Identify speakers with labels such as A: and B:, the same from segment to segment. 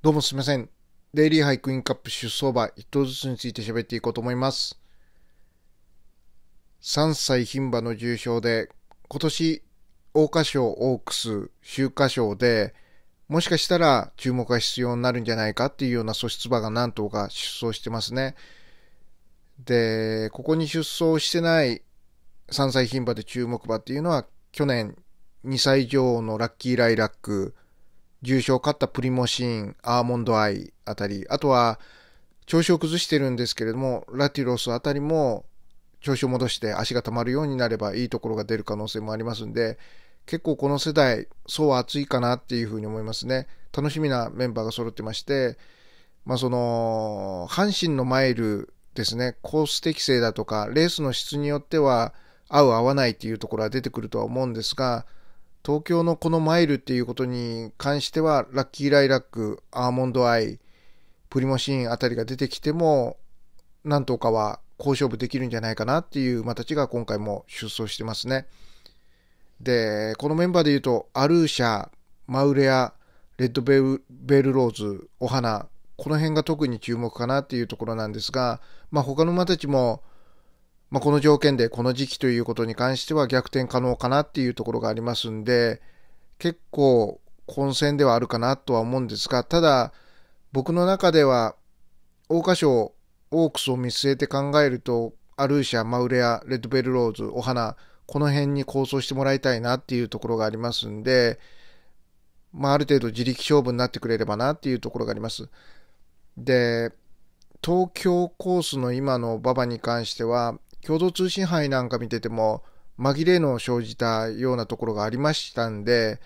A: どうもすみません。デイリーハイクインカップ出走馬一頭ずつについて喋っていこうと思います。3歳牝馬の重賞で、今年、桜花賞オークス、秋華賞で、もしかしたら注目が必要になるんじゃないかっていうような素質馬が何頭か出走してますね。で、ここに出走してない3歳牝馬で注目馬っていうのは、去年2歳女王のラッキーライラック、重症勝ったプリモシーン、アーモンドアイあたり、あとは調子を崩してるんですけれども、ラティロスあたりも調子を戻して足が溜まるようになればいいところが出る可能性もありますんで、結構この世代、そは熱いかなっていうふうに思いますね。楽しみなメンバーが揃ってまして、まあその、阪神のマイルですね、コース適性だとか、レースの質によっては、合う合わないっていうところは出てくるとは思うんですが、東京のこのマイルっていうことに関しては、ラッキーライラック、アーモンドアイ、プリモシーンあたりが出てきても、なんとかは好勝負できるんじゃないかなっていう馬たちが今回も出走してますね。で、このメンバーで言うと、アルーシャ、マウレア、レッドベルベルローズ、お花、この辺が特に注目かなっていうところなんですが、まあ、他の馬たちも、まあ、この条件でこの時期ということに関しては逆転可能かなっていうところがありますんで、結構混戦ではあるかなとは思うんですが、ただ僕の中では、桜花賞、オークスを見据えて考えると、アルーシャ、マウレア、レッドベルローズ、お花、この辺に構想してもらいたいなっていうところがありますんで、まあ、ある程度自力勝負になってくれればなっていうところがあります。で、東京コースの今の馬場に関しては、共同通信杯なんか見てても、紛れの生じたようなところがありましたんで、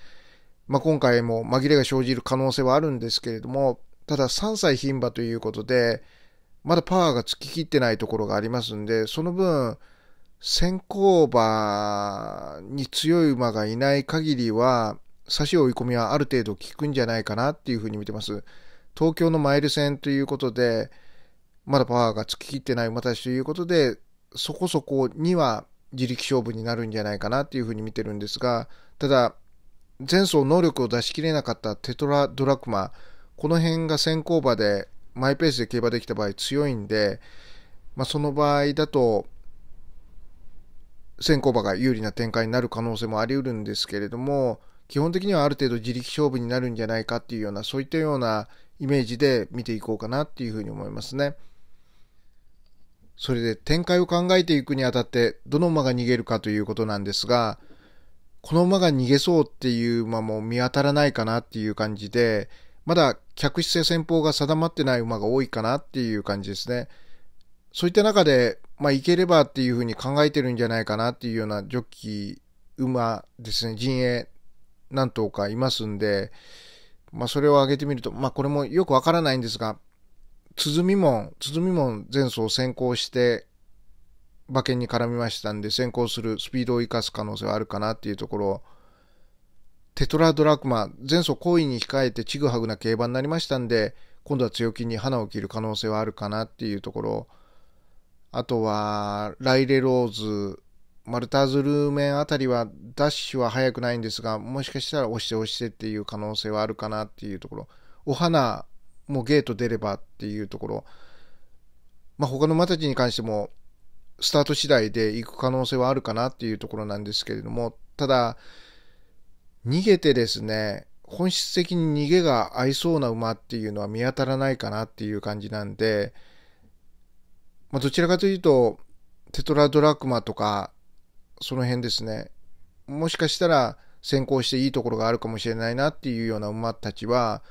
A: まあ、今回も紛れが生じる可能性はあるんですけれども、ただ3歳牝馬ということで、まだパワーがつききってないところがありますんで、その分、先行馬に強い馬がいない限りは、差し追い込みはある程度効くんじゃないかなっていうふうに見てます。東京のマイル戦ということで、まだパワーがつききってない馬たちということで、そこそこには自力勝負になるんじゃないかなっていうふうに見てるんですが、ただ、前走能力を出し切れなかったテトラドラクマ、この辺が先行馬でマイペースで競馬できた場合強いんで、まあ、その場合だと、先行馬が有利な展開になる可能性もありうるんですけれども、基本的にはある程度自力勝負になるんじゃないかっていうような、そういったようなイメージで見ていこうかなっていうふうに思いますね。それで展開を考えていくにあたってどの馬が逃げるかということなんですが、この馬が逃げそうっていう馬も見当たらないかなっていう感じで、まだ客室や戦法が定まってない馬が多いかなっていう感じですね。そういった中で、まあ、いければっていうふうに考えてるんじゃないかなっていうようなジョッキー、馬ですね、陣営何頭かいますんで、まあ、それを挙げてみると、まあ、これもよくわからないんですが、鼓門、鼓門前走先行して、馬券に絡みましたんで、先行するスピードを生かす可能性はあるかなっていうところ、テトラドラクマ、前走好為に控えてちぐはぐな競馬になりましたんで、今度は強気に花を切る可能性はあるかなっていうところ、あとは、ライレローズ、マルターズルーメンあたりは、ダッシュは速くないんですが、もしかしたら押して押してっていう可能性はあるかなっていうところ。お花、もうゲート出ればっていうところ、まあ、他の馬たちに関しても、スタート次第で行く可能性はあるかなっていうところなんですけれども、ただ、逃げてですね、本質的に逃げが合いそうな馬っていうのは見当たらないかなっていう感じなんで、まあ、どちらかというと、テトラドラクマとか、その辺ですね、もしかしたら先行していいところがあるかもしれないなっていうような馬たちは、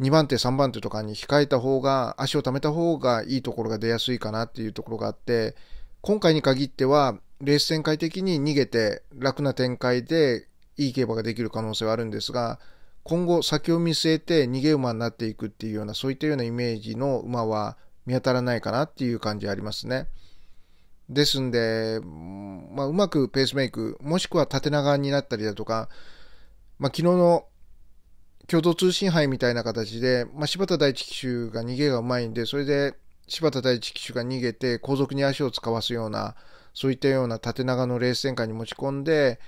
A: 2番手、3番手とかに控えた方が、足を溜めた方がいいところが出やすいかなっていうところがあって、今回に限っては、レース展開的に逃げて楽な展開でいい競馬ができる可能性はあるんですが、今後先を見据えて逃げ馬になっていくっていうような、そういったようなイメージの馬は見当たらないかなっていう感じありますね。ですんで、まあ、うまくペースメイク、もしくは縦長になったりだとか、まあ、昨日の共同通信杯みたいな形で、まあ、柴田大地騎手が逃げがうまいんで、それで柴田大地騎手が逃げて、後続に足を使わすような、そういったような縦長のレース展開に持ち込んで、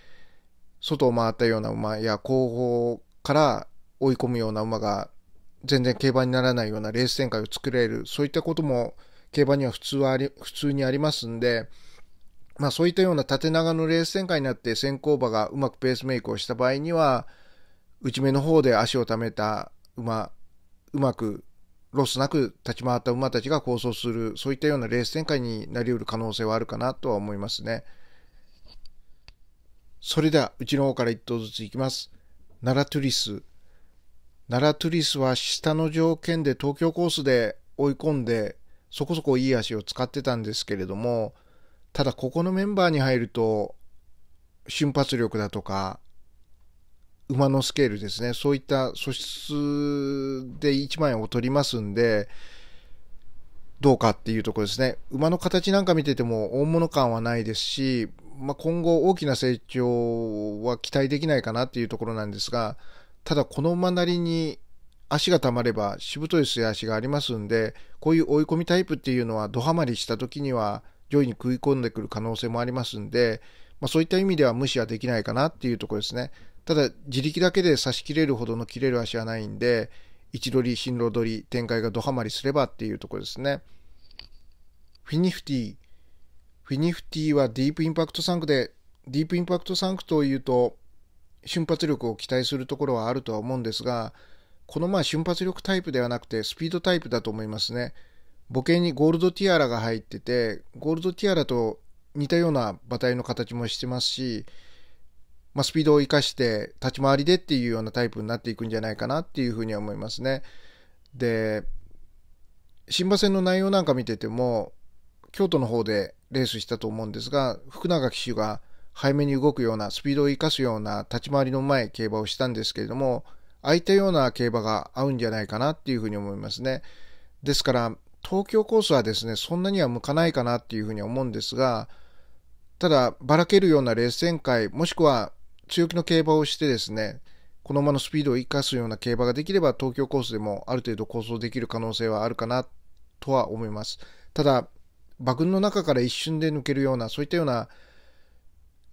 A: 外を回ったような馬や後方から追い込むような馬が全然競馬にならないようなレース展開を作れる、そういったことも競馬には普通はあり、普通にありますんで、まあそういったような縦長のレース展開になって先行馬がうまくペースメイクをした場合には、内目の方で足をためた馬、うまくロスなく立ち回った馬たちが構想する、そういったようなレース展開になり得る可能性はあるかなとは思いますね。それでは、うちの方から一頭ずついきます。ナラトゥリス。ナラトゥリスは下の条件で東京コースで追い込んで、そこそこいい足を使ってたんですけれども、ただここのメンバーに入ると、瞬発力だとか、馬のスケールですね、そういった素質で1万円を取りますんで、どうかっていうところですね。馬の形なんか見てても大物感はないですし、まあ、今後大きな成長は期待できないかなっていうところなんですが、ただこの馬なりに足がたまればしぶとい素足がありますんで、こういう追い込みタイプっていうのはどハマりした時には上位に食い込んでくる可能性もありますんで、まあ、そういった意味では無視はできないかなっていうところですね。ただ、自力だけで差し切れるほどの切れる足はないんで、一取り、進路取り、展開がドハマりすればっていうところですね。フィニフティ。フィニフティはディープインパクト3区で、ディープインパクト3区というと、瞬発力を期待するところはあるとは思うんですが、このまあ瞬発力タイプではなくてスピードタイプだと思いますね。母型にゴールドティアラが入ってて、ゴールドティアラと似たような馬体の形もしてますし、まあ、スピードを生かして立ち回りでっていうようなタイプになっていくんじゃないかなっていうふうには思いますね。で、新馬戦の内容なんか見てても、京都の方でレースしたと思うんですが、福永騎手が早めに動くような、スピードを生かすような立ち回りのうまい競馬をしたんですけれども、空いたような競馬が合うんじゃないかなっていうふうに思いますね。ですから、東京コースはですね、そんなには向かないかなっていうふうに思うんですが、ただ、ばらけるようなレース展開、もしくは強気の競馬をしてですね、この馬のスピードを生かすような競馬ができれば、東京コースでもある程度構想できる可能性はあるかなとは思います。ただ、馬群の中から一瞬で抜けるような、そういったような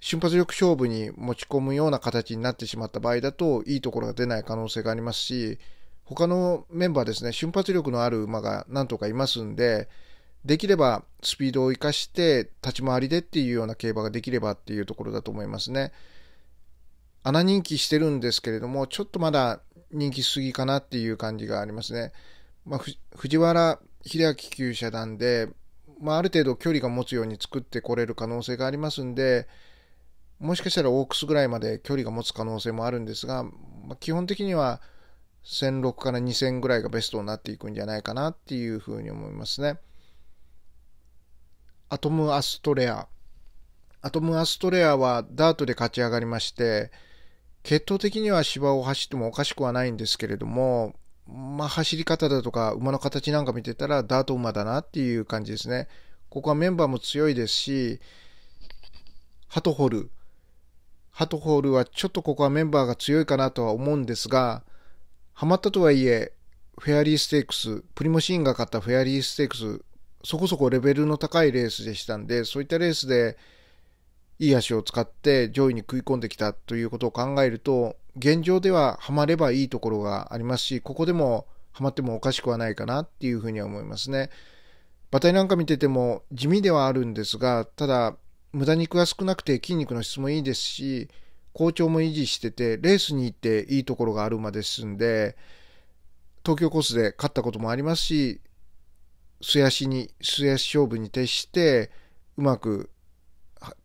A: 瞬発力勝負に持ち込むような形になってしまった場合だと、いいところが出ない可能性がありますし、他のメンバーですね、瞬発力のある馬が何とかいますんで、できればスピードを生かして立ち回りでっていうような競馬ができればっていうところだと思いますね。穴人気してるんですけれども、ちょっとまだ人気すぎかなっていう感じがありますね。まあ、藤原秀明厩舎団で、まあ、ある程度距離が持つように作ってこれる可能性がありますんで、もしかしたらオークスぐらいまで距離が持つ可能性もあるんですが、まあ、基本的には1006から2000ぐらいがベストになっていくんじゃないかなっていうふうに思いますね。アトム・アストレア。アトム・アストレアはダートで勝ち上がりまして、血統的には芝を走ってもおかしくはないんですけれども、まあ、走り方だとか馬の形なんか見てたらダート馬だなっていう感じですね。ここはメンバーも強いですし、ハトホール。ハトホールはちょっとここはメンバーが強いかなとは思うんですが、ハマったとはいえ、フェアリーステークス、プリモシーンが勝ったフェアリーステークス、そこそこレベルの高いレースでしたんで、そういったレースでいい足を使って上位に食い込んできたということを考えると、現状ではハマればいいところがありますし、ここでもハマってもおかしくはないかなっていうふうには思いますね。馬体なんか見てても地味ではあるんですが、ただ無駄肉が少なくて筋肉の質もいいですし、好調も維持してて、レースに行っていいところがある馬ですんで、東京コースで勝ったこともありますし、素足に、素足勝負に徹して、うまく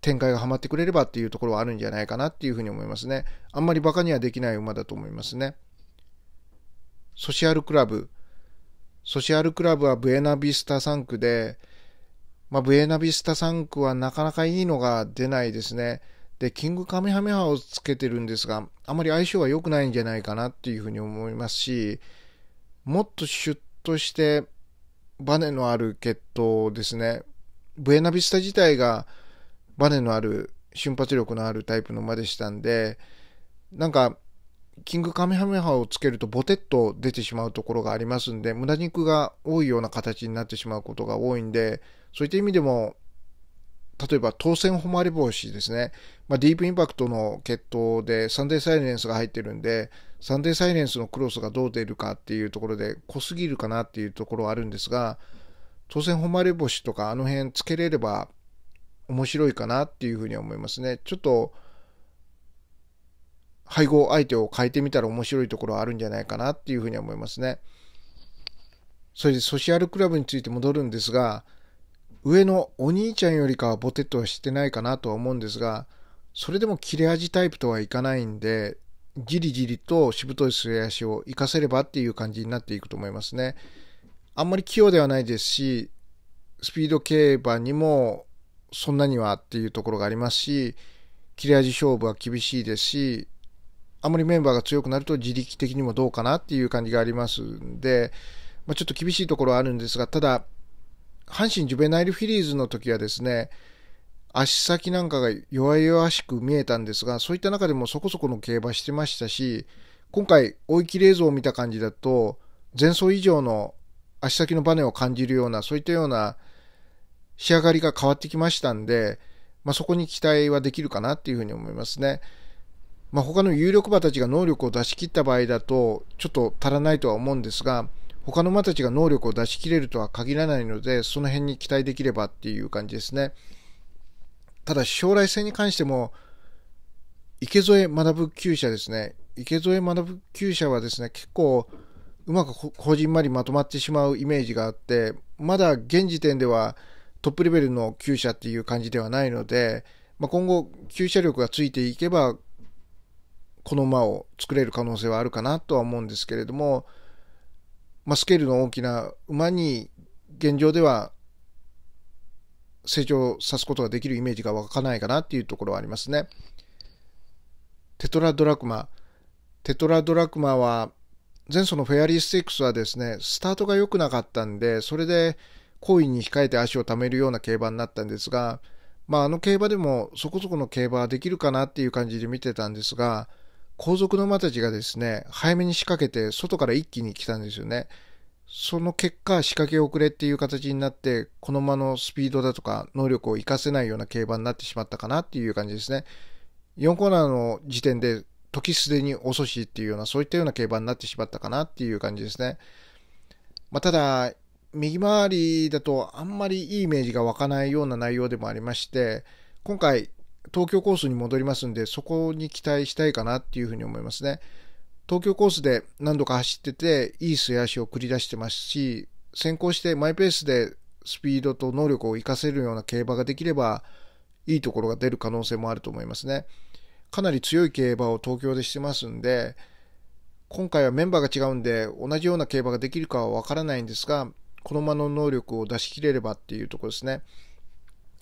A: 展開がはまってくれればっていうところはあるんじゃないかなっていうふうに思いますね。あんまり馬鹿にはできない馬だと思いますね。ソシアルクラブ。ソシアルクラブはブエナビスタ3区で、まあ、ブエナビスタ3区はなかなかいいのが出ないですね。で、キングカメハメハをつけてるんですが、あまり相性は良くないんじゃないかなっていうふうに思いますし、もっとシュッとして、バネのある血統ですね。ブエナビスタ自体が、バネのある瞬発力のあるタイプの馬でしたんでなんかキングカメハメハをつけるとボテッと出てしまうところがありますんで無駄肉が多いような形になってしまうことが多いんでそういった意味でも例えば当選誉れ星ですね、まあ、ディープインパクトの決闘でサンデーサイレンスが入ってるんでサンデーサイレンスのクロスがどう出るかっていうところで濃すぎるかなっていうところはあるんですが当選誉れ星とかあの辺つけれれば面白いかなっていうふうには思いますね。ちょっと配合相手を変えてみたら面白いところあるんじゃないかなっていうふうには思いますね。それでソシアルクラブについて戻るんですが、上のお兄ちゃんよりかはボテッとはしてないかなとは思うんですが、それでも切れ味タイプとはいかないんで、じりじりとしぶとい末足を活かせればっていう感じになっていくと思いますね。あんまり器用ではないですし、スピード競馬にもそんなにはっていうところがありますし、切れ味勝負は厳しいですし、あまりメンバーが強くなると自力的にもどうかなっていう感じがありますんで、まあ、ちょっと厳しいところはあるんですが、ただ、阪神ジュベナイルフィリーズの時はですね、足先なんかが弱々しく見えたんですが、そういった中でもそこそこの競馬してましたし、今回追い切れ映像を見た感じだと、前走以上の足先のバネを感じるような、そういったような仕上がりが変わってきましたんで、まあ、そこに期待はできるかなっていうふうに思いますね。まあ、他の有力馬たちが能力を出し切った場合だと、ちょっと足らないとは思うんですが、他の馬たちが能力を出し切れるとは限らないので、その辺に期待できればっていう感じですね。ただ、将来性に関しても、池添学旧車ですね。池添学厩舎はですね、結構、うまくこじんまりまとまってしまうイメージがあって、まだ現時点では、トップレベルの厩舎っていう感じではないので、まあ、今後、厩舎力がついていけば、この馬を作れる可能性はあるかなとは思うんですけれども、まあ、スケールの大きな馬に現状では成長さすことができるイメージが湧かないかなっていうところはありますね。テトラドラクマ。テトラドラクマは、前走のフェアリーステークスはですね、スタートが良くなかったんで、それで、好意に控えて足を貯めるような競馬になったんですが、まあ、あの競馬でもそこそこの競馬はできるかなっていう感じで見てたんですが、後続の馬たちがですね、早めに仕掛けて外から一気に来たんですよね。その結果、仕掛け遅れっていう形になって、この馬のスピードだとか能力を活かせないような競馬になってしまったかなっていう感じですね。4コーナーの時点で時すでに遅しっていうような、そういったような競馬になってしまったかなっていう感じですね。まあ、ただ、右回りだとあんまりいいイメージが湧かないような内容でもありまして、今回東京コースに戻りますんで、そこに期待したいかなっていうふうに思いますね。東京コースで何度か走ってて、いい末足を繰り出してますし、先行してマイペースでスピードと能力を活かせるような競馬ができれば、いいところが出る可能性もあると思いますね。かなり強い競馬を東京でしてますんで、今回はメンバーが違うんで、同じような競馬ができるかはわからないんですが、このまの能力を出し切れればっていうところですね。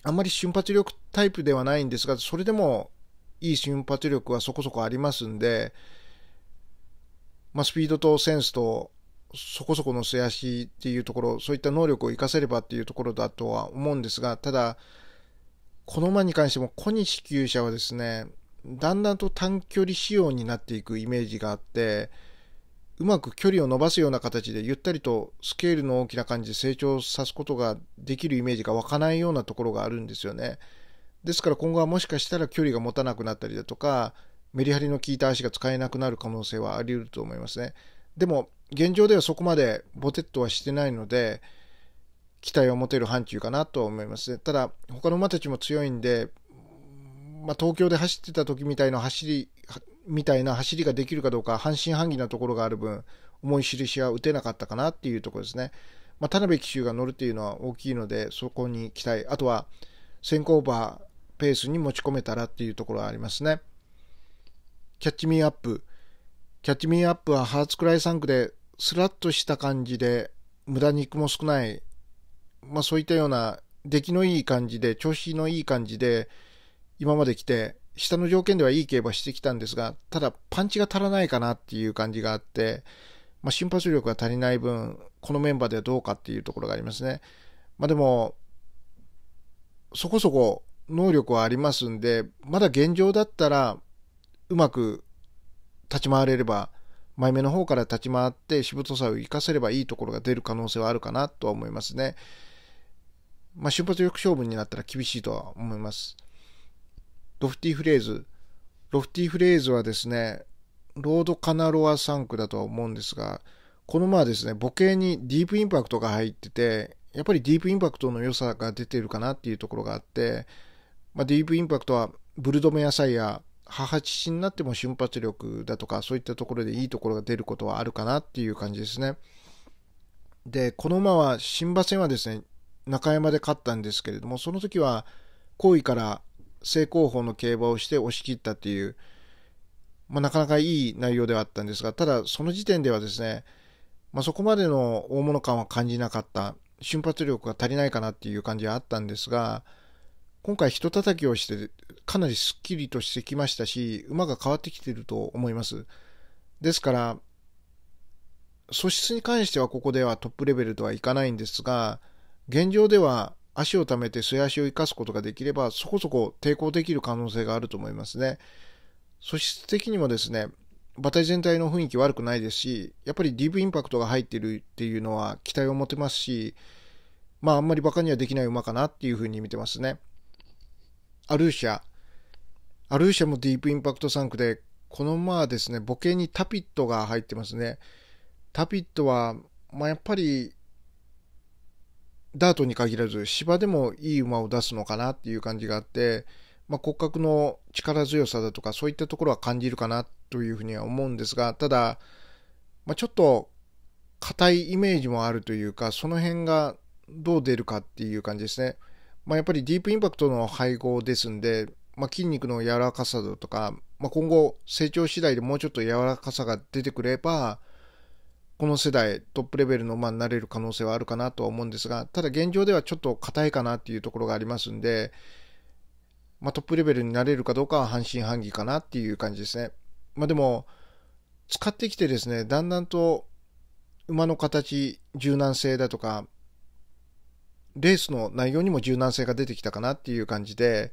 A: あんまり瞬発力タイプではないんですが、それでもいい瞬発力はそこそこありますんで、まあ、スピードとセンスとそこそこの素足っていうところ、そういった能力を活かせればっていうところだとは思うんですが、ただ、この馬に関しても小西厩舎はですね、だんだんと短距離仕様になっていくイメージがあって、うまく距離を伸ばすような形でゆったりとスケールの大きな感じで成長さすことができるイメージが湧かないようなところがあるんですよね。ですから今後はもしかしたら距離が持たなくなったりだとかメリハリの効いた足が使えなくなる可能性はあり得ると思いますね。でも現状ではそこまでボテッとはしてないので期待を持てる範疇かなと思いますね。ただ他の馬たちも強いんで、まあ、東京で走ってた時みたいな走りみたいな走りができるかどうか、半信半疑なところがある分、思い印は打てなかったかなっていうところですね。まあ、田辺騎手が乗るっていうのは大きいので、そこに期待。あとは、先行バーペースに持ち込めたらっていうところはありますね。キャッチミーアップ。キャッチミーアップはハーツクラインクで、スラッとした感じで、無駄肉も少ない、まあそういったような、出来のいい感じで、調子のいい感じで、今まで来て、下の条件ではいい競馬してきたんですが、ただパンチが足らないかなっていう感じがあって、まあ、瞬発力が足りない分、このメンバーではどうかっていうところがありますね。まあ、でも、そこそこ能力はありますんで、まだ現状だったら、うまく立ち回れれば、前目の方から立ち回ってしぶとさを生かせればいいところが出る可能性はあるかなとは思いますね。まあ、瞬発力勝負になったら厳しいとは思います。ロフティフレーズ。ロフティフレーズはですね、ロードカナロア3区だとは思うんですが、このまあですね、母ケにディープインパクトが入ってて、やっぱりディープインパクトの良さが出てるかなっていうところがあって、まあ、ディープインパクトはブルドメ野菜や母父になっても瞬発力だとかそういったところでいいところが出ることはあるかなっていう感じですね。で、この馬は新馬戦はですね、中山で勝ったんですけれども、その時は好位から正攻法の競馬をして押し切ったっていう、まあ、なかなかいい内容ではあったんですが、ただその時点ではですね、まあ、そこまでの大物感は感じなかった、瞬発力が足りないかなっていう感じはあったんですが、今回人叩きをしてかなりスッキリとしてきましたし、馬が変わってきてると思います。ですから、素質に関してはここではトップレベルとはいかないんですが、現状では足をためて素足を生かすことができれば、そこそこ抵抗できる可能性があると思いますね。素質的にもですね、馬体全体の雰囲気悪くないですし、やっぱりディープインパクトが入ってるっていうのは期待を持てますし、まああんまり馬鹿にはできない馬かなっていうふうに見てますね。アルーシャ。アルーシャもディープインパクト3区で、この馬はですね、ボケにタピットが入ってますね。タピットは、まあやっぱりダートに限らず芝でもいい馬を出すのかなっていう感じがあって、まあ、骨格の力強さだとかそういったところは感じるかなというふうには思うんですがただ、まあ、ちょっと硬いイメージもあるというかその辺がどう出るかっていう感じですね、まあ、やっぱりディープインパクトの配合ですんで、ま筋肉の柔らかさだとか、ま今後成長次第でもうちょっと柔らかさが出てくれば、この世代トップレベルの馬になれる可能性はあるかなとは思うんですが、ただ現状ではちょっと硬いかなっていうところがありますんで、まあ、トップレベルになれるかどうかは半信半疑かなっていう感じですね。まあ、でも、使ってきてですね、だんだんと馬の形、柔軟性だとか、レースの内容にも柔軟性が出てきたかなっていう感じで、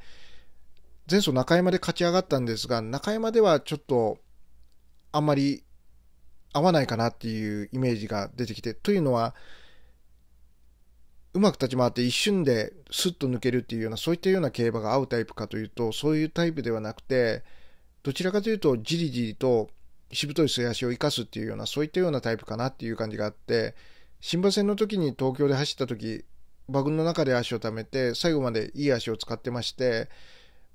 A: 前走中山で勝ち上がったんですが、中山ではちょっとあんまり合わないかなっていうイメージが出てきて、というのは、うまく立ち回って一瞬でスッと抜けるっていうような、そういったような競馬が合うタイプかというと、そういうタイプではなくて、どちらかというと、じりじりとしぶとい素足を生かすっていうような、そういったようなタイプかなっていう感じがあって、新馬戦の時に東京で走った時、馬群の中で足をためて、最後までいい足を使ってまして、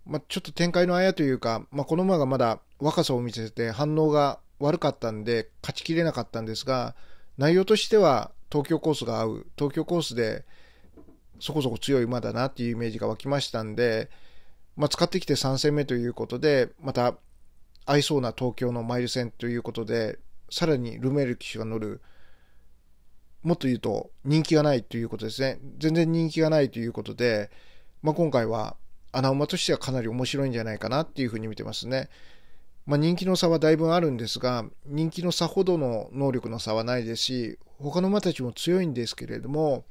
A: まあ、ちょっと展開のあやというか、まあ、この馬がまだ若さを見せて反応が悪かったんで勝ちきれなかったんですが、内容としては東京コースが合う、東京コースでそこそこ強い馬だなっていうイメージが湧きましたんで、まあ、使ってきて3戦目ということで、また合いそうな東京のマイル戦ということで、さらにルメール騎手が乗る、もっと言うと人気がないということですね。全然人気がないということで、まあ、今回は穴馬としてはかなり面白いんじゃないかなっていうふうに見てますね。まあ、人気の差はだいぶあるんですが、人気の差ほどの能力の差はないですし、他の馬たちも強いんですけれども、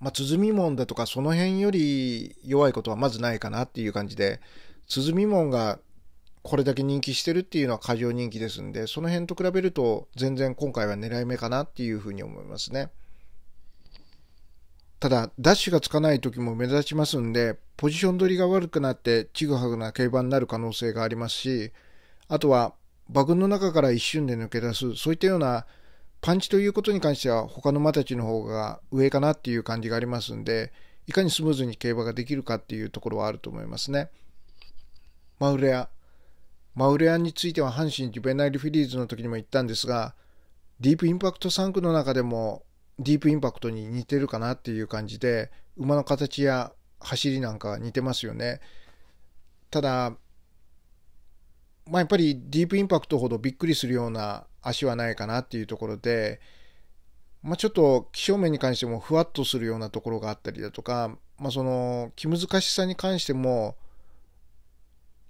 A: まあ、鼓門だとかその辺より弱いことはまずないかなっていう感じで、鼓門がこれだけ人気してるっていうのは過剰人気ですんで、その辺と比べると全然今回は狙い目かなっていうふうに思いますね。ただ、ダッシュがつかない時も目立ちますんで、ポジション取りが悪くなってちぐはぐな競馬になる可能性がありますし、あとは、馬群の中から一瞬で抜け出す、そういったようなパンチということに関しては他の馬たちの方が上かなっていう感じがありますんで、いかにスムーズに競馬ができるかっていうところはあると思いますね。マウレア。マウレアについては阪神ジュベナイルフィリーズの時にも言ったんですが、ディープインパクト3区の中でもディープインパクトに似てるかなっていう感じで、馬の形や走りなんか似てますよね。ただ、まあ、やっぱりディープインパクトほどびっくりするような足はないかなっていうところで、まあ、ちょっと気象面に関してもふわっとするようなところがあったりだとか、まあ、その気難しさに関しても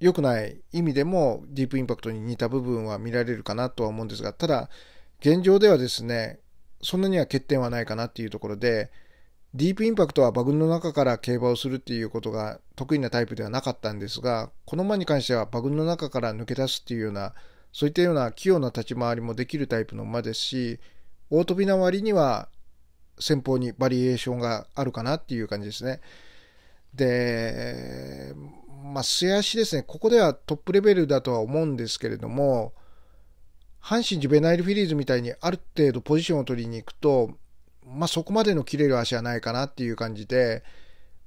A: 良くない意味でもディープインパクトに似た部分は見られるかなとは思うんですがただ現状ではですねそんなには欠点はないかなっていうところで、ディープインパクトはバグの中から競馬をするっていうことが得意なタイプではなかったんですが、この馬に関してはバグの中から抜け出すっていうような、そういったような器用な立ち回りもできるタイプの馬ですし、大飛びな割には先方にバリエーションがあるかなっていう感じですね。で、まあ、素足ですね、ここではトップレベルだとは思うんですけれども、阪神ジュベナイルフィリーズみたいにある程度ポジションを取りに行くと、まあ、そこまでの切れる足はないかなっていう感じで、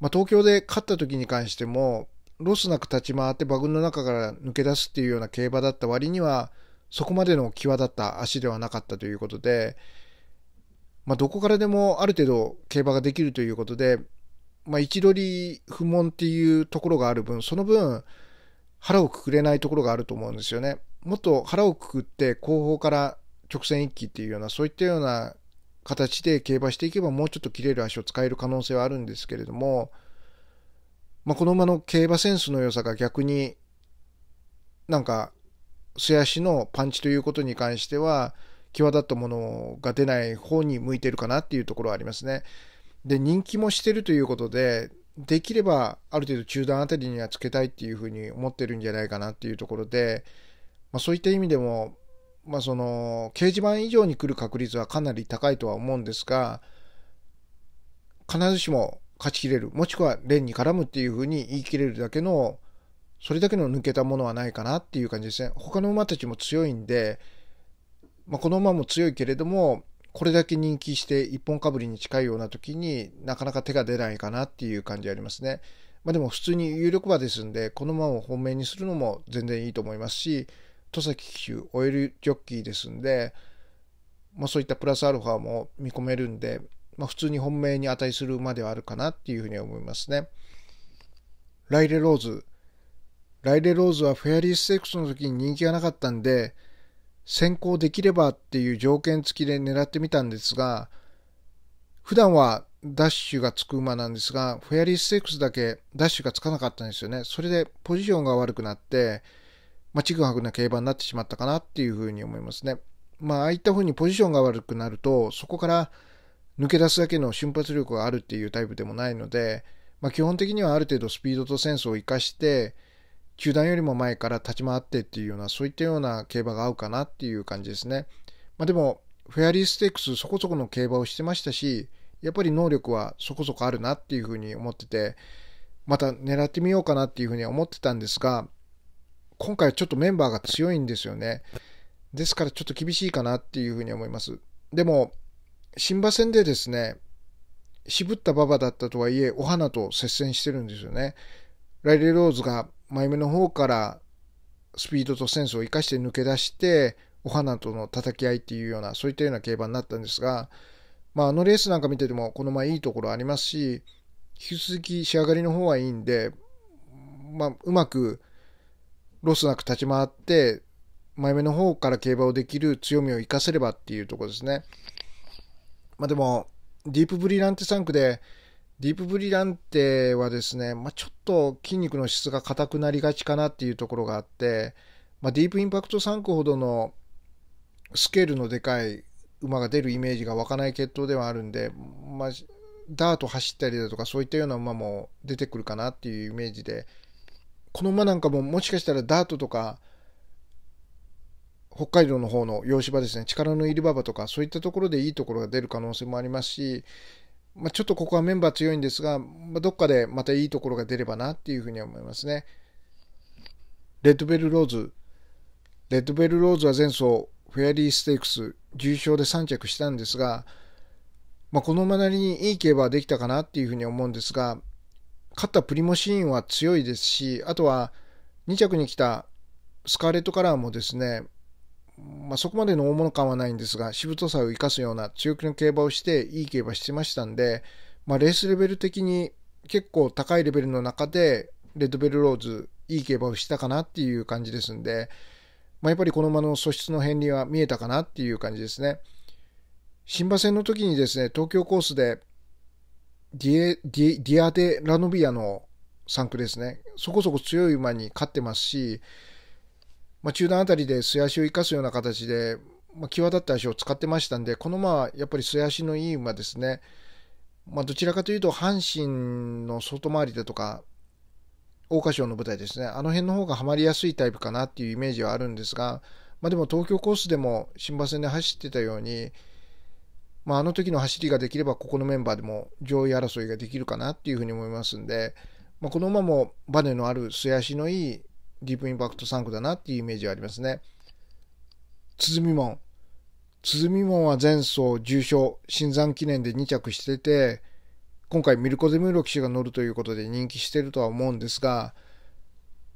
A: まあ、東京で勝った時に関しても、ロスなく立ち回って馬群の中から抜け出すっていうような競馬だった割には、そこまでの際立った足ではなかったということで、まあ、どこからでもある程度競馬ができるということで、まあ、位置取り不問っていうところがある分、その分、腹をくくれないところがあると思うんですよね。もっと腹をくくって後方から直線一気っていうようなそういったような形で競馬していけばもうちょっと切れる足を使える可能性はあるんですけれども、まあ、この馬の競馬センスの良さが逆になんか素足のパンチということに関しては際立ったものが出ない方に向いてるかなっていうところはありますね。で人気もしてるということでできればある程度中段あたりにはつけたいっていうふうに思ってるんじゃないかなっていうところで。まあ、そういった意味でも、まあ、その掲示板以上に来る確率はかなり高いとは思うんですが必ずしも勝ちきれるもしくは連に絡むっていうふうに言い切れるだけのそれだけの抜けたものはないかなっていう感じですね他の馬たちも強いんで、まあ、この馬も強いけれどもこれだけ人気して一本かぶりに近いような時になかなか手が出ないかなっていう感じありますね。まあ、でも普通に有力馬ですんでこの馬を本命にするのも全然いいと思いますし戸崎騎手オイルジョッキーですんで、まあ、そういったプラスアルファも見込めるんで、まあ、普通に本命に値する馬ではあるかなっていうふうに思いますね。ライレローズ。ライレローズはフェアリーステークスの時に人気がなかったんで、先行できればっていう条件付きで狙ってみたんですが、普段はダッシュがつく馬なんですが、フェアリーステークスだけダッシュがつかなかったんですよね。それでポジションが悪くなって、まあ、ちぐはぐな競馬になってしまったかなっていうふうに思いますね。まあ、ああいったふうにポジションが悪くなると、そこから抜け出すだけの瞬発力があるっていうタイプでもないので、まあ、基本的にはある程度スピードとセンスを生かして、球団よりも前から立ち回ってっていうような、そういったような競馬が合うかなっていう感じですね。まあ、でも、フェアリーステークスそこそこの競馬をしてましたし、やっぱり能力はそこそこあるなっていうふうに思ってて、また狙ってみようかなっていうふうには思ってたんですが、今回はちょっとメンバーが強いんですよね。ですからちょっと厳しいかなっていうふうに思います。でも、新馬戦でですね、渋った馬場だったとはいえ、お花と接戦してるんですよね。ライレローズが前目の方からスピードとセンスを生かして抜け出して、お花との叩き合いっていうような、そういったような競馬になったんですが、まあ、あのレースなんか見てても、この前いいところありますし、引き続き仕上がりの方はいいんで、まあ、うまくロスなく立ち回って、前目の方から競馬をできる強みを生かせればっていうとこですね。まあでも、ディープブリランテ3区で、ディープブリランテはですね、まあ、ちょっと筋肉の質が硬くなりがちかなっていうところがあって、まあ、ディープインパクト3区ほどのスケールのでかい馬が出るイメージが湧かない血統ではあるんで、まあ、ダート走ったりだとかそういったような馬も出てくるかなっていうイメージで、この馬なんかももしかしたらダートとか、北海道の方の洋芝ですね、力の入り馬場とか、そういったところでいいところが出る可能性もありますし、まあ、ちょっとここはメンバー強いんですが、まあ、どっかでまたいいところが出ればなっていうふうには思いますね。レッドベルローズ。レッドベルローズは前走フェアリーステークス重賞で3着したんですが、まあ、この馬なりにいい競馬はできたかなっていうふうに思うんですが、勝ったプリモシーンは強いですし、あとは2着に来たスカーレットカラーもですね、まあ、そこまでの大物感はないんですが、しぶとさを生かすような強気の競馬をして、いい競馬してましたんで、まあ、レースレベル的に結構高いレベルの中で、レッドベルローズ、いい競馬をしたかなっていう感じですんで、まあ、やっぱりこの馬の素質の片りは見えたかなっていう感じですね。新馬戦の時にですね、東京コースでディエ、ディディアデ・ラノビアの3区ですね。そこそこ強い馬に勝ってますし、まあ、中段あたりで素足を生かすような形で、まあ、際立った足を使ってましたんで、この馬はやっぱり素足のいい馬ですね。まあ、どちらかというと、阪神の外回りだとか、桜花賞の舞台ですね。あの辺の方がハマりやすいタイプかなっていうイメージはあるんですが、まあ、でも東京コースでも新馬戦で走ってたように、まあ、あの時の走りができれば、ここのメンバーでも上位争いができるかなっていうふうに思いますんで、まあ、この馬もバネのある素足のいいディープインパクト3区だなっていうイメージはありますね。鼓門。鼓門は前走重賞、新山記念で2着してて、今回ミルコ・ゼムーロ騎手が乗るということで人気してるとは思うんですが、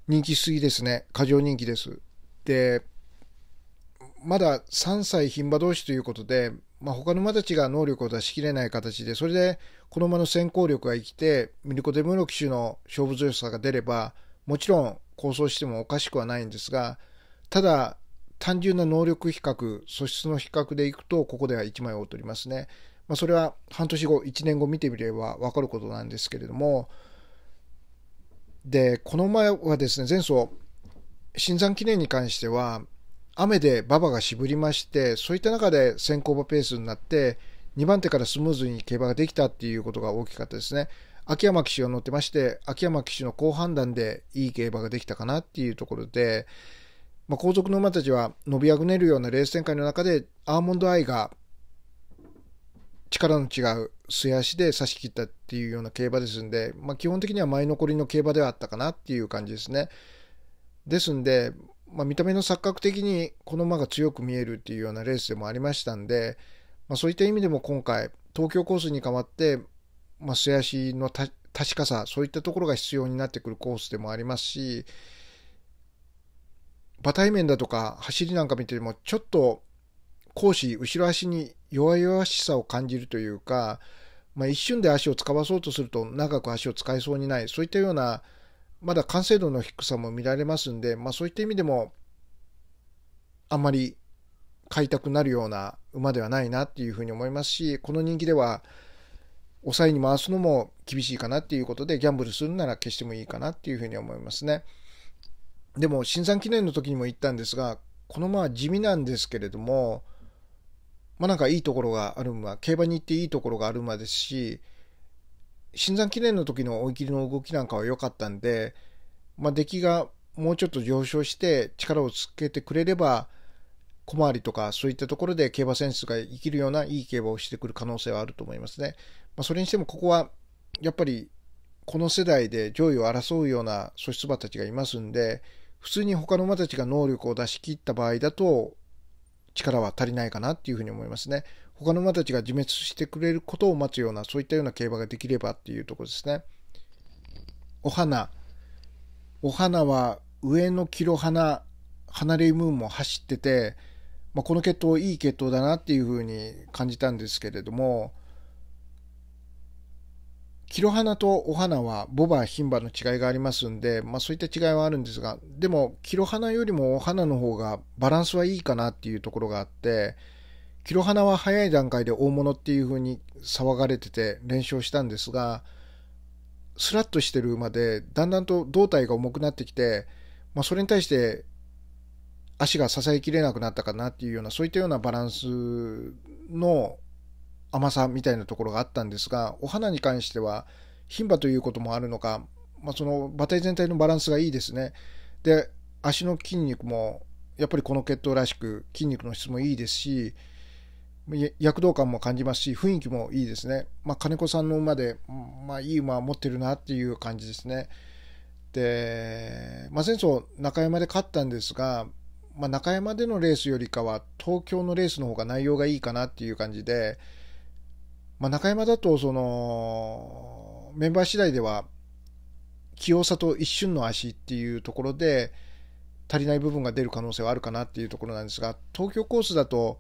A: 人気すぎですね。過剰人気です。で、まだ3歳牝馬同士ということで、まあ、他の馬たちが能力を出し切れない形で、それでこの馬の先行力が生きて、ミルコ・デムロ騎手の勝負強さが出れば、もちろん構想してもおかしくはないんですが、ただ、単純な能力比較、素質の比較でいくと、ここでは1枚を取りますね。まあ、それは半年後、1年後見てみれば分かることなんですけれども、で、この前はですね、前走、新山記念に関しては、雨で馬場が渋りまして、そういった中で先行馬ペースになって、2番手からスムーズに競馬ができたっていうことが大きかったですね。秋山騎手が乗ってまして、秋山騎手の好判断でいい競馬ができたかなっていうところで、まあ、後続の馬たちは伸びあぐねるようなレース展開の中で、アーモンドアイが力の違う素足で差し切ったっていうような競馬ですんで、まあ、基本的には前残りの競馬ではあったかなっていう感じですね。ですんで、まあ、見た目の錯覚的にこの馬が強く見えるっていうようなレースでもありましたんで、まあ、そういった意味でも今回東京コースに代わって、まあ、素足の確かさそういったところが必要になってくるコースでもありますし馬体面だとか走りなんか見てもちょっと講師後ろ足に弱々しさを感じるというか、まあ、一瞬で足を使わそうとすると長く足を使いそうにないそういったようなまだ完成度の低さも見られますんで、まあ、そういった意味でも、あんまり買いたくなるような馬ではないなっていうふうに思いますし、この人気では、抑えに回すのも厳しいかなっていうことで、ギャンブルするなら消してもいいかなっていうふうに思いますね。でも、新山記念の時にも言ったんですが、この馬は地味なんですけれども、まあ、なんかいいところがある馬、競馬に行っていいところがある馬ですし、新山記念の時の追い切りの動きなんかは良かったんで、まあ、出来がもうちょっと上昇して力をつけてくれれば小回りとかそういったところで競馬選手が生きるようないい競馬をしてくる可能性はあると思いますね。まあ、それにしてもここはやっぱりこの世代で上位を争うような素質馬たちがいますんで普通に他の馬たちが能力を出し切った場合だと力は足りないかなっていうふうに思いますね。他の馬たちが自滅してくれることを待つような、そういったような競馬ができればっていうとこですね。お花。お花は上のキロ花、花レイムーンも走ってて、まあ、この血統いい血統だなっていうふうに感じたんですけれども、キロハナとお花はボバ、牝馬の違いがありますんで、まあ、そういった違いはあるんですが、でも、キロハナよりもお花の方がバランスはいいかなっていうところがあって、キロハナは早い段階で大物っていう風に騒がれてて連勝したんですが、スラッとしてる馬で、だんだんと胴体が重くなってきて、まあ、それに対して足が支えきれなくなったかなっていうような、そういったようなバランスの甘さみたいなところがあったんですが、お花に関しては、牝馬ということもあるのか、まあ、その馬体全体のバランスがいいですね。で、足の筋肉も、やっぱりこの血統らしく筋肉の質もいいですし、躍動感も感じますし、雰囲気もいいですね。まあ、金子さんの馬で、まあ、いい馬持ってるなっていう感じですね。で、まあ、前走中山で勝ったんですが、まあ、中山でのレースよりかは東京のレースの方が内容がいいかなっていう感じで、まあ、中山だとそのメンバー次第では器用さと一瞬の足っていうところで足りない部分が出る可能性はあるかなっていうところなんですが東京コースだと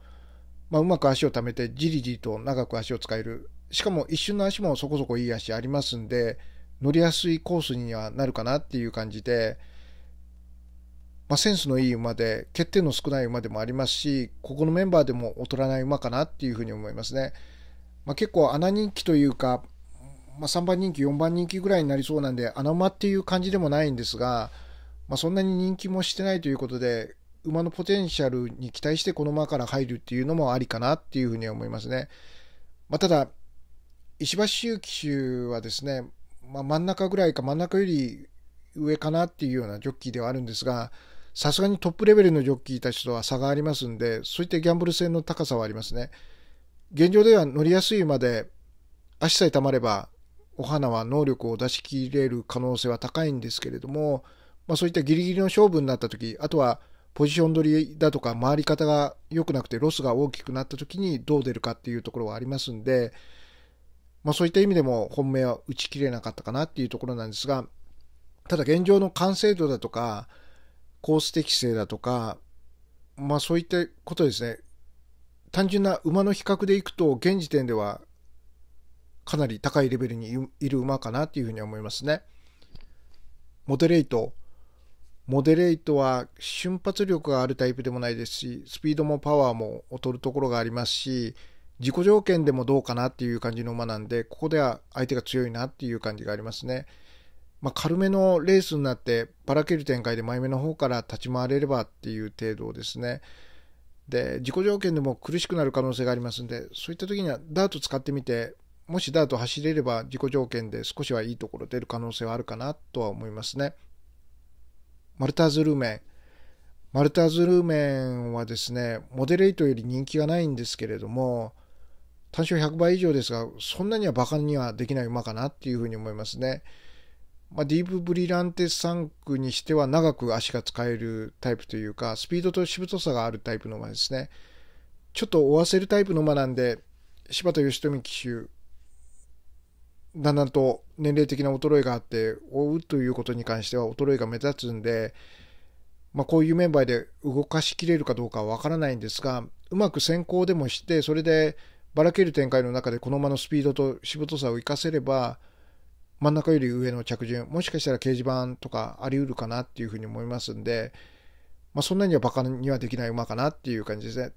A: まあ、うまく足をためて、じりじりと長く足を使える。しかも一瞬の足もそこそこいい足ありますんで、乗りやすいコースにはなるかなっていう感じで、まあ、センスのいい馬で、欠点の少ない馬でもありますし、ここのメンバーでも劣らない馬かなっていうふうに思いますね。まあ、結構穴人気というか、まあ、3番人気、4番人気ぐらいになりそうなんで、穴馬っていう感じでもないんですが、まあ、そんなに人気もしてないということで、馬のポテンシャルに期待してこの馬から入るっていうのもありかなっていうふうに思いますね。まあ、ただ、石橋周騎手はですね、まあ、真ん中ぐらいか真ん中より上かなっていうようなジョッキーではあるんですが、さすがにトップレベルのジョッキーたちとは差がありますんで、そういったギャンブル性の高さはありますね。現状では乗りやすい馬で、足さえたまれば、お花は能力を出し切れる可能性は高いんですけれども、まあ、そういったギリギリの勝負になった時あとはポジション取りだとか回り方が良くなくてロスが大きくなった時にどう出るかっていうところはありますんで、まあそういった意味でも本命は打ち切れなかったかなっていうところなんですが、ただ現状の完成度だとか、コース適性だとか、まあそういったことですね。単純な馬の比較でいくと、現時点ではかなり高いレベルにいる馬かなっていうふうに思いますね。モデレイト、モデレートは瞬発力があるタイプでもないですし、スピードもパワーも劣るところがありますし、自己条件でもどうかなっていう感じの馬なんで、ここでは相手が強いなっていう感じがありますね。まあ、軽めのレースになって、ばらける展開で前目の方から立ち回れればっていう程度ですね。で、自己条件でも苦しくなる可能性がありますんで、そういった時にはダート使ってみて、もしダート走れれば自己条件で少しはいいところ出る可能性はあるかなとは思いますね。マルターズルン。マルタズルンはですね、モデレートより人気がないんですけれども、単勝100倍以上ですが、そんなには馬鹿にはできない馬かなっていうふうに思いますね。まあ、ディープブリランテ3区にしては長く足が使えるタイプというか、スピードとしぶとさがあるタイプの馬ですね。ちょっと追わせるタイプの馬なんで、柴田義富騎手、だんだんと年齢的な衰えがあって追うということに関しては衰えが目立つんで、まあ、こういうメンバーで動かしきれるかどうかは分からないんですがうまく先行でもしてそれでばらける展開の中でこのまのスピードとしぶとさを生かせれば真ん中より上の着順もしかしたら掲示板とかあり得るかなっていうふうに思いますんで、まあ、そんなにはバカにはできない馬かなっていう感じですね。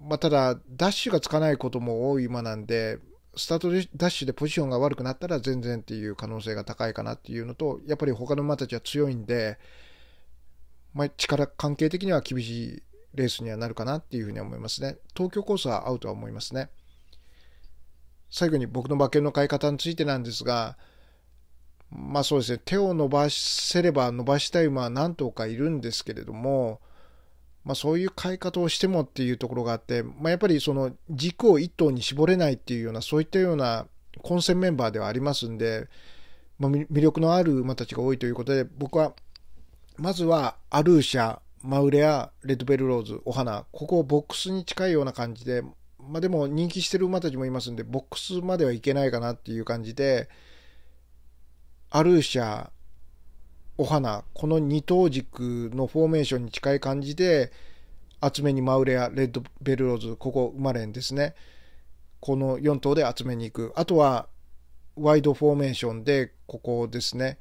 A: まあ、ただダッシュがつかないことも多い馬なんでスタートダッシュでポジションが悪くなったら全然っていう可能性が高いかなっていうのと、やっぱり他の馬たちは強いんで、まあ、力関係的には厳しいレースにはなるかなっていうふうに思いますね。東京コースは合うとは思いますね。最後に僕の馬券の買い方についてなんですが、まあそうですね、手を伸ばせれば伸ばしたい馬は何頭かいるんですけれども、まあ、そういう買い方をしてもっていうところがあって、まあ、やっぱりその軸を1頭に絞れないっていうようなそういったような混戦メンバーではありますんで、まあ、魅力のある馬たちが多いということで僕はまずはアルーシャマウレアレッドベルローズお花ここをボックスに近いような感じで、まあ、でも人気してる馬たちもいますんでボックスまではいけないかなっていう感じでアルーシャお花、この二等軸のフォーメーションに近い感じで、厚めにマウレア、レッドベルローズ、ここ生まれんですね。この4頭で集めに行く。あとは、ワイドフォーメーションで、ここですね。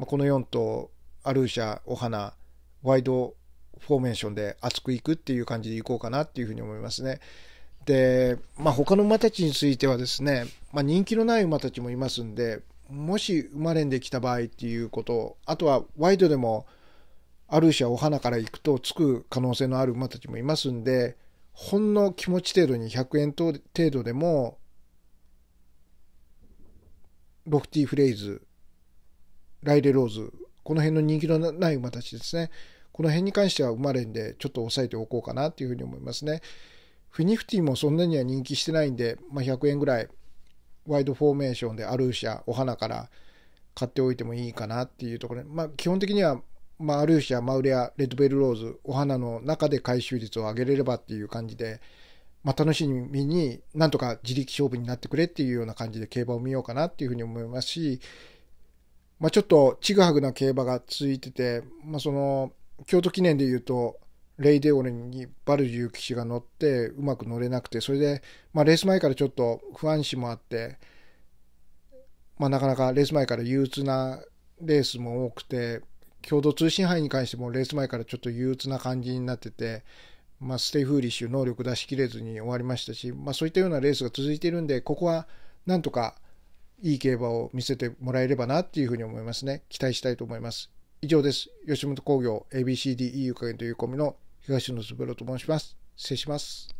A: この4頭、アルーシャ、お花、ワイドフォーメーションで厚くいくっていう感じでいこうかなっていうふうに思いますね。で、まあ、他の馬たちについてはですね、まあ、人気のない馬たちもいますんで、もし生まれんで来た場合っていうことあとはワイドでもあるしはお花から行くとつく可能性のある馬たちもいますんでほんの気持ち程度に100円程度でもロフティフレイズライレローズこの辺の人気のない馬たちですねこの辺に関しては生まれんでちょっと抑えておこうかなというふうに思いますねフィニフティもそんなには人気してないんで、まあ、100円ぐらいワイドフォーメーションでアルーシャ、お花から買っておいてもいいかなっていうところで、まあ、基本的には、まあ、アルーシャ、マウレア、レッドベルローズ、お花の中で回収率を上げれればっていう感じで、まあ、楽しみになんとか自力勝負になってくれっていうような感じで競馬を見ようかなっていうふうに思いますし、まあ、ちょっとちぐはぐな競馬が続いてて、まあ、その京都記念でいうとレイデオレにバルジュ騎士が乗ってうまく乗れなくてそれで、まあ、レース前からちょっと不安視もあって、まあ、なかなかレース前から憂鬱なレースも多くて共同通信杯に関してもレース前からちょっと憂鬱な感じになってて、まあ、ステイフーリッシュ能力出し切れずに終わりましたし、まあ、そういったようなレースが続いているんでここはなんとかいい競馬を見せてもらえればなっていうふうに思いますね期待したいと思います以上です吉本興業 ABCDE という込みの東野つぶろと申します。失礼します。